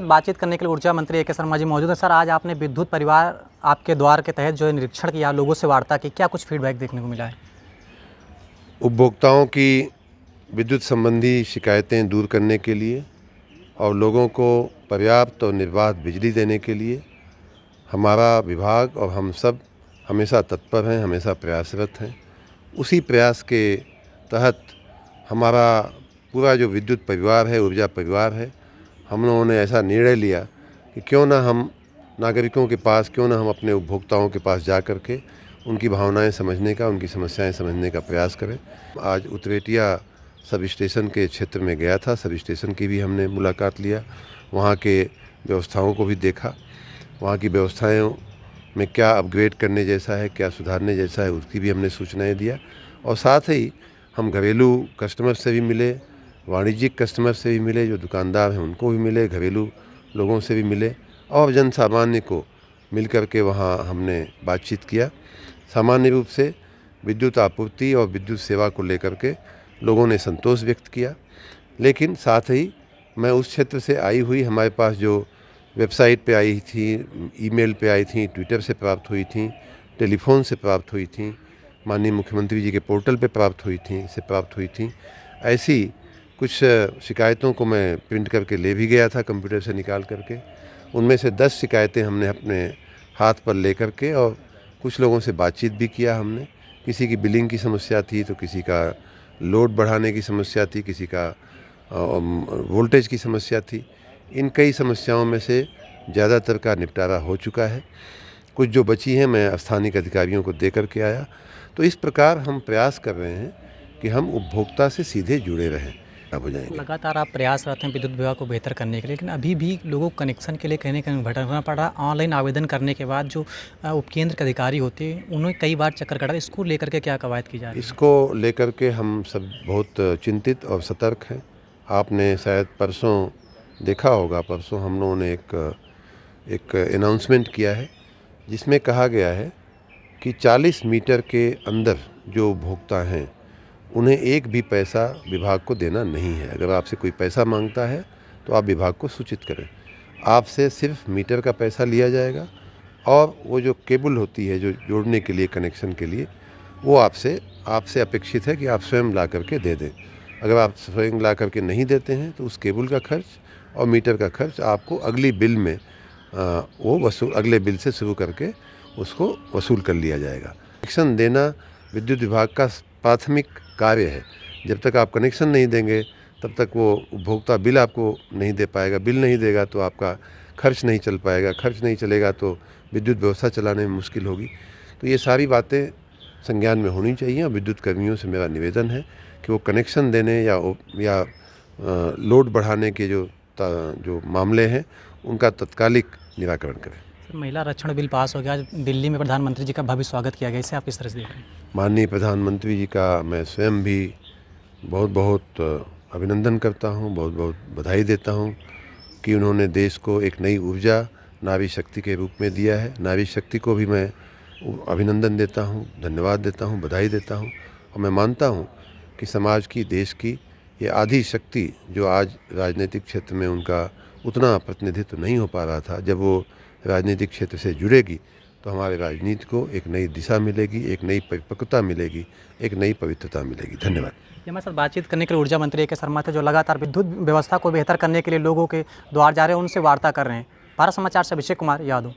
साथ बातचीत करने के लिए ऊर्जा मंत्री ए के शर्मा जी मौजूद है सर आज आपने विद्युत परिवार आपके द्वार के तहत जो है निरीक्षण किया लोगों से वार्ता की क्या कुछ फीडबैक देखने को मिला है उपभोक्ताओं की विद्युत संबंधी शिकायतें दूर करने के लिए और लोगों को पर्याप्त और निर्बाध बिजली देने के लिए हमारा विभाग और हम सब हमेशा तत्पर हैं हमेशा प्रयासरत हैं उसी प्रयास के तहत हमारा पूरा जो विद्युत परिवार है ऊर्जा परिवार है हम लोगों ने ऐसा निर्णय लिया कि क्यों ना हम नागरिकों के पास क्यों ना हम अपने उपभोक्ताओं के पास जा कर के उनकी भावनाएं समझने का उनकी समस्याएं समझने का प्रयास करें आज उतरेटिया सब स्टेशन के क्षेत्र में गया था सब स्टेशन की भी हमने मुलाकात लिया वहाँ के व्यवस्थाओं को भी देखा वहाँ की व्यवस्थाएँ में क्या अपग्रेड करने जैसा है क्या सुधारने जैसा है उसकी भी हमने सूचनाएँ दिया और साथ ही हम घरेलू कस्टमर से भी मिले वाणिज्यिक कस्टमर से भी मिले जो दुकानदार हैं उनको भी मिले घरेलू लोगों से भी मिले और जन सामान्य को मिल कर के वहाँ हमने बातचीत किया सामान्य रूप से विद्युत आपूर्ति और विद्युत सेवा को लेकर के लोगों ने संतोष व्यक्त किया लेकिन साथ ही मैं उस क्षेत्र से आई हुई हमारे पास जो वेबसाइट पे आई थी ईमेल पे आई थी ट्विटर से प्राप्त हुई थी टेलीफोन से प्राप्त हुई थी माननीय मुख्यमंत्री जी के पोर्टल पे प्राप्त हुई थी से प्राप्त हुई थी ऐसी कुछ शिकायतों को मैं प्रिंट करके ले भी गया था कंप्यूटर से निकाल करके उनमें से दस शिकायतें हमने अपने हाथ पर ले करके और कुछ लोगों से बातचीत भी किया हमने किसी की बिलिंग की समस्या थी तो किसी का लोड बढ़ाने की समस्या थी किसी का वोल्टेज की समस्या थी इन कई समस्याओं में से ज़्यादातर का निपटारा हो चुका है कुछ जो बची हैं मैं स्थानीय अधिकारियों को दे करके आया तो इस प्रकार हम प्रयास कर रहे हैं कि हम उपभोक्ता से सीधे जुड़े रहें काब हो जाएंगे लगातार आप प्रयास रहते हैं विद्युत विभाग को बेहतर करने के लिए लेकिन अभी भी लोगों को कनेक्शन के लिए कहने का भटकना पड़ रहा ऑनलाइन आवेदन करने के बाद जो उपकेंद्र के अधिकारी होते हैं उन्होंने कई बार चक्कर कटा इसको लेकर के क्या कवायद की जा रही है इसको लेकर के हम सब बहुत चिंतित और सतर्क हैं आपने शायद परसों देखा होगा परसों हम लोगों ने एक एक अनाउंसमेंट किया है जिसमें कहा गया है कि 40 मीटर के अंदर जो उपभोक्ता हैं उन्हें एक भी पैसा विभाग को देना नहीं है अगर आपसे कोई पैसा मांगता है तो आप विभाग को सूचित करें आपसे सिर्फ मीटर का पैसा लिया जाएगा और वो जो केबल होती है जो जोड़ने के लिए कनेक्शन के लिए वो आपसे आपसे अपेक्षित है कि आप स्वयं ला करके दे दें अगर आप स्वयं ला करके नहीं देते हैं तो उस केबल का खर्च और मीटर का खर्च आपको अगली बिल में आ, वो वसूल अगले बिल से शुरू करके उसको वसूल कर लिया जाएगा कनेक्शन देना विद्युत विभाग का प्राथमिक कार्य है जब तक आप कनेक्शन नहीं देंगे तब तक वो उपभोक्ता बिल आपको नहीं दे पाएगा बिल नहीं देगा तो आपका खर्च नहीं चल पाएगा खर्च नहीं चलेगा तो विद्युत व्यवस्था चलाने में मुश्किल होगी तो ये सारी बातें संज्ञान में होनी चाहिए और विद्युत कर्मियों से मेरा निवेदन है कि वो कनेक्शन देने या या लोड बढ़ाने के जो जो मामले हैं उनका तत्कालिक निराकरण करें महिला आरक्षण बिल पास हो गया आज दिल्ली में प्रधानमंत्री जी का भव्य स्वागत किया गया इसे आप किस तरह से देख रहे हैं माननीय प्रधानमंत्री जी का मैं स्वयं भी बहुत बहुत अभिनंदन करता हूँ बहुत बहुत बधाई देता हूँ कि उन्होंने देश को एक नई ऊर्जा नारी शक्ति के रूप में दिया है नारी शक्ति को भी मैं अभिनंदन देता हूँ धन्यवाद देता हूँ बधाई देता हूँ और मैं मानता हूँ कि समाज की देश की ये आधी शक्ति जो आज राजनीतिक क्षेत्र में उनका उतना प्रतिनिधित्व नहीं हो पा रहा था जब वो राजनीतिक क्षेत्र से जुड़ेगी तो हमारे राजनीति को एक नई दिशा मिलेगी एक नई परिपक्वता मिलेगी एक नई पवित्रता मिलेगी धन्यवाद ये हमारे साथ बातचीत करने के लिए ऊर्जा मंत्री ए के शर्मा थे जो लगातार विद्युत व्यवस्था को बेहतर करने के लिए लोगों के द्वार जा रहे हैं उनसे वार्ता कर रहे हैं भारत समाचार से अभिषेक कुमार यादव